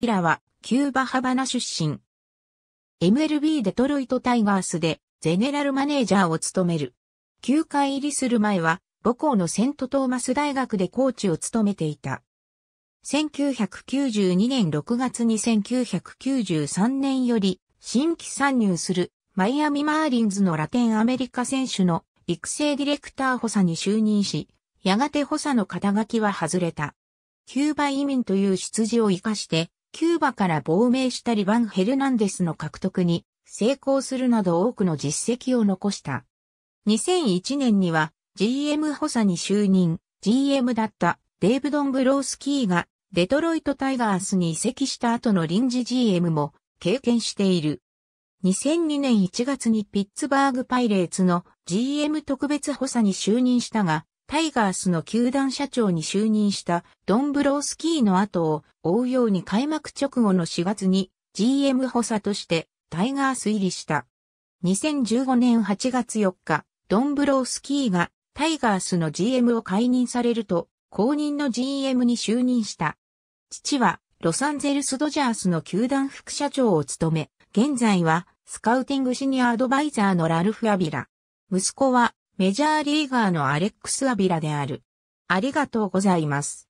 ヒラは、キューバ・ハバナ出身。MLB デトロイト・タイガースで、ゼネラルマネージャーを務める。球界入りする前は、母校のセント・トーマス大学でコーチを務めていた。1992年6月に1993年より、新規参入する、マイアミ・マーリンズのラテンアメリカ選手の育成ディレクター補佐に就任し、やがて補佐の肩書きは外れた。キューバ移民という出自を活かして、キューバから亡命したリバン・ヘルナンデスの獲得に成功するなど多くの実績を残した。2001年には GM 補佐に就任、GM だったデイブ・ドンブロースキーがデトロイト・タイガースに移籍した後の臨時 GM も経験している。2002年1月にピッツバーグパイレーツの GM 特別補佐に就任したが、タイガースの球団社長に就任したドンブロースキーの後を追うように開幕直後の4月に GM 補佐としてタイガース入りした。2015年8月4日、ドンブロースキーがタイガースの GM を解任されると、公認の GM に就任した。父はロサンゼルスドジャースの球団副社長を務め、現在はスカウティングシニアアドバイザーのラルフ・アビラ。息子はメジャーリーガーのアレックス・アビラである。ありがとうございます。